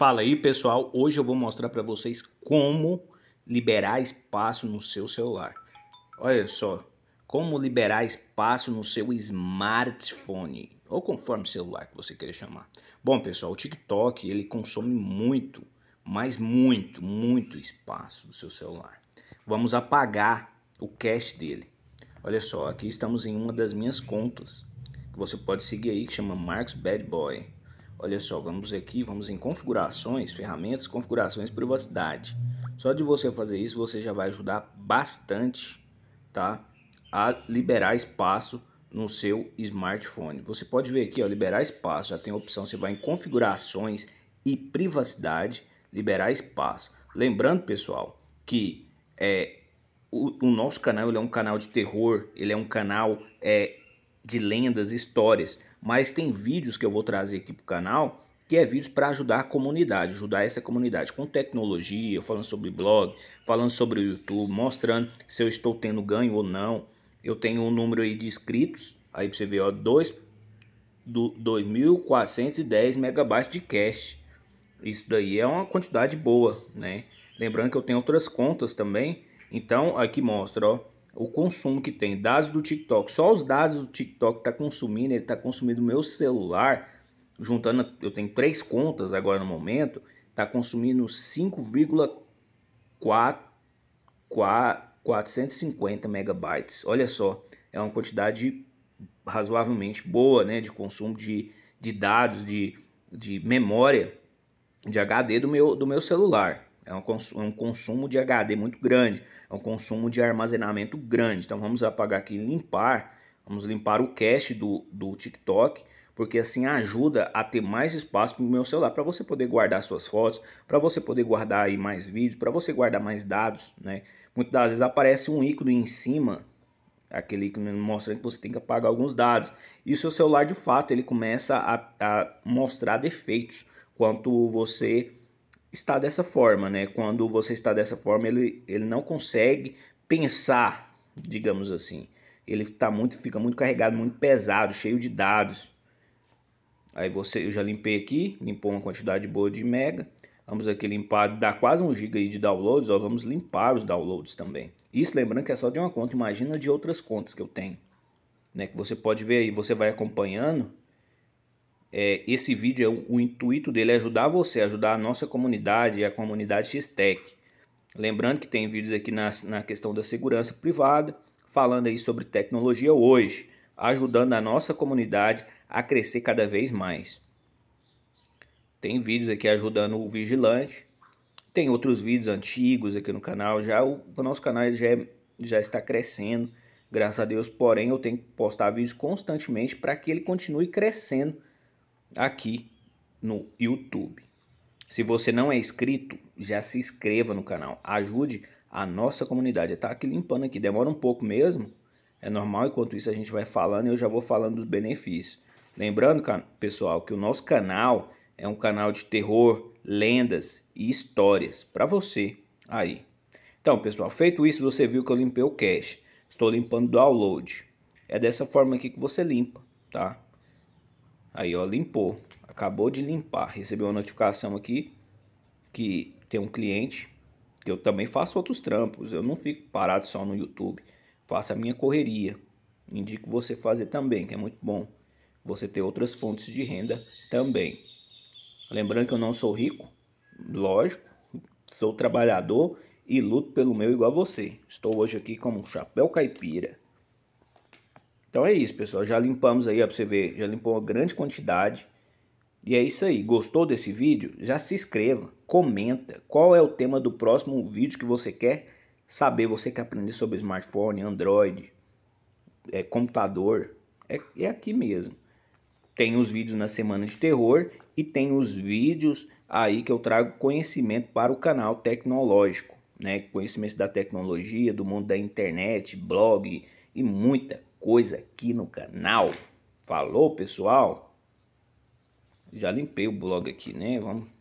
Fala aí pessoal, hoje eu vou mostrar para vocês como liberar espaço no seu celular. Olha só, como liberar espaço no seu smartphone ou conforme celular que você queira chamar. Bom pessoal, o TikTok ele consome muito, mas muito, muito espaço do seu celular. Vamos apagar o cache dele. Olha só, aqui estamos em uma das minhas contas que você pode seguir aí que chama Marcos Bad Boy. Olha só, vamos aqui, vamos em configurações, ferramentas, configurações, privacidade. Só de você fazer isso, você já vai ajudar bastante, tá? A liberar espaço no seu smartphone. Você pode ver aqui, ó, liberar espaço, já tem a opção, você vai em configurações e privacidade, liberar espaço. Lembrando, pessoal, que é, o, o nosso canal ele é um canal de terror, ele é um canal é, de lendas, histórias, mas tem vídeos que eu vou trazer aqui para o canal que é vídeos para ajudar a comunidade, ajudar essa comunidade com tecnologia, falando sobre blog, falando sobre o YouTube, mostrando se eu estou tendo ganho ou não. Eu tenho um número aí de inscritos, aí para você ver, ó, 2.410 megabytes de cash, Isso daí é uma quantidade boa, né? Lembrando que eu tenho outras contas também. Então, aqui mostra, ó, o consumo que tem, dados do TikTok. Só os dados do TikTok está consumindo, ele está consumindo meu celular, juntando, eu tenho três contas agora no momento, está consumindo 5,450 megabytes. Olha só, é uma quantidade razoavelmente boa né, de consumo de, de dados, de, de memória, de HD do meu, do meu celular. É um, é um consumo de HD muito grande, é um consumo de armazenamento grande. Então vamos apagar aqui limpar, vamos limpar o cache do, do TikTok, porque assim ajuda a ter mais espaço para o meu celular, para você poder guardar suas fotos, para você poder guardar aí mais vídeos, para você guardar mais dados, né? Muitas das vezes aparece um ícone em cima, aquele ícone mostrando que você tem que apagar alguns dados, e o seu celular de fato ele começa a, a mostrar defeitos quanto você está dessa forma, né? Quando você está dessa forma, ele, ele não consegue pensar, digamos assim. Ele tá muito, fica muito carregado, muito pesado, cheio de dados. Aí você, eu já limpei aqui, limpou uma quantidade boa de mega. Vamos aqui limpar, dá quase um giga de downloads, ó, vamos limpar os downloads também. Isso lembrando que é só de uma conta, imagina de outras contas que eu tenho. Né, que você pode ver aí, você vai acompanhando é, esse vídeo, o, é o intuito dele é ajudar você, ajudar a nossa comunidade e a comunidade X-Tech. Lembrando que tem vídeos aqui na, na questão da segurança privada, falando aí sobre tecnologia hoje, ajudando a nossa comunidade a crescer cada vez mais. Tem vídeos aqui ajudando o vigilante, tem outros vídeos antigos aqui no canal, já o, o nosso canal já, é, já está crescendo, graças a Deus, porém eu tenho que postar vídeos constantemente para que ele continue crescendo aqui no YouTube. Se você não é inscrito, já se inscreva no canal. Ajude a nossa comunidade. Está aqui limpando aqui, demora um pouco mesmo. É normal, enquanto isso a gente vai falando e eu já vou falando dos benefícios. Lembrando, pessoal, que o nosso canal é um canal de terror, lendas e histórias para você aí. Então, pessoal, feito isso, você viu que eu limpei o cache. Estou limpando o download. É dessa forma aqui que você limpa, tá? Aí, ó, limpou. Acabou de limpar. Recebeu uma notificação aqui que tem um cliente, que eu também faço outros trampos. Eu não fico parado só no YouTube. Faço a minha correria. Indico você fazer também, que é muito bom. Você ter outras fontes de renda também. Lembrando que eu não sou rico, lógico. Sou trabalhador e luto pelo meu igual a você. Estou hoje aqui como um chapéu caipira. Então é isso, pessoal. Já limpamos aí, ó, pra você ver, já limpou uma grande quantidade. E é isso aí. Gostou desse vídeo? Já se inscreva, comenta qual é o tema do próximo vídeo que você quer saber. Você quer aprender sobre smartphone, Android, é, computador. É, é aqui mesmo. Tem os vídeos na semana de terror e tem os vídeos aí que eu trago conhecimento para o canal tecnológico. Né, Conhecimento da tecnologia, do mundo da internet, blog e muita coisa aqui no canal. Falou, pessoal? Já limpei o blog aqui, né? Vamos